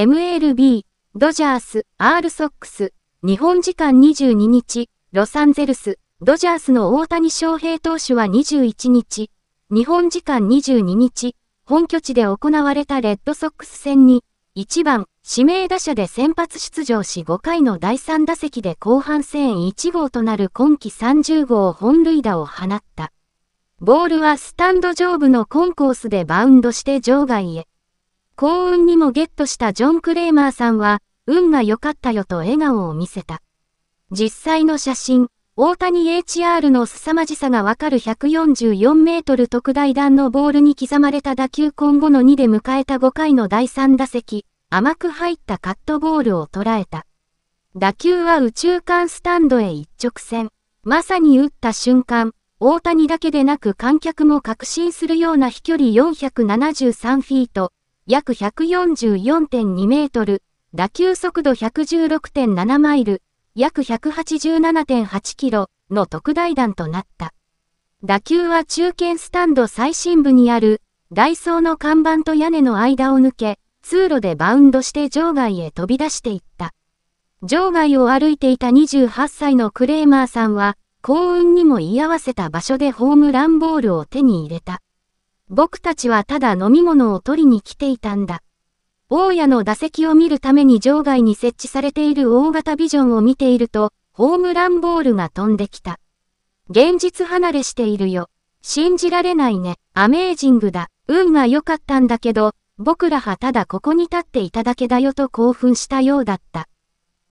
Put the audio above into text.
MLB、ドジャース、アールソックス、日本時間22日、ロサンゼルス、ドジャースの大谷翔平投手は21日、日本時間22日、本拠地で行われたレッドソックス戦に、1番、指名打者で先発出場し5回の第3打席で後半戦1号となる今季30号本塁打を放った。ボールはスタンド上部のコンコースでバウンドして場外へ。幸運にもゲットしたジョン・クレーマーさんは、運が良かったよと笑顔を見せた。実際の写真、大谷 HR の凄まじさがわかる144メートル特大弾のボールに刻まれた打球今後の2で迎えた5回の第3打席、甘く入ったカットボールを捉えた。打球は宇宙間スタンドへ一直線。まさに打った瞬間、大谷だけでなく観客も確信するような飛距離473フィート、約144.2メートル、打球速度116.7マイル、約187.8キロの特大弾となった。打球は中堅スタンド最深部にある、ダイソーの看板と屋根の間を抜け、通路でバウンドして場外へ飛び出していった。場外を歩いていた28歳のクレーマーさんは、幸運にも居合わせた場所でホームランボールを手に入れた。僕たちはただ飲み物を取りに来ていたんだ。大家の打席を見るために場外に設置されている大型ビジョンを見ていると、ホームランボールが飛んできた。現実離れしているよ。信じられないね。アメージングだ。運が良かったんだけど、僕らはただここに立っていただけだよと興奮したようだった。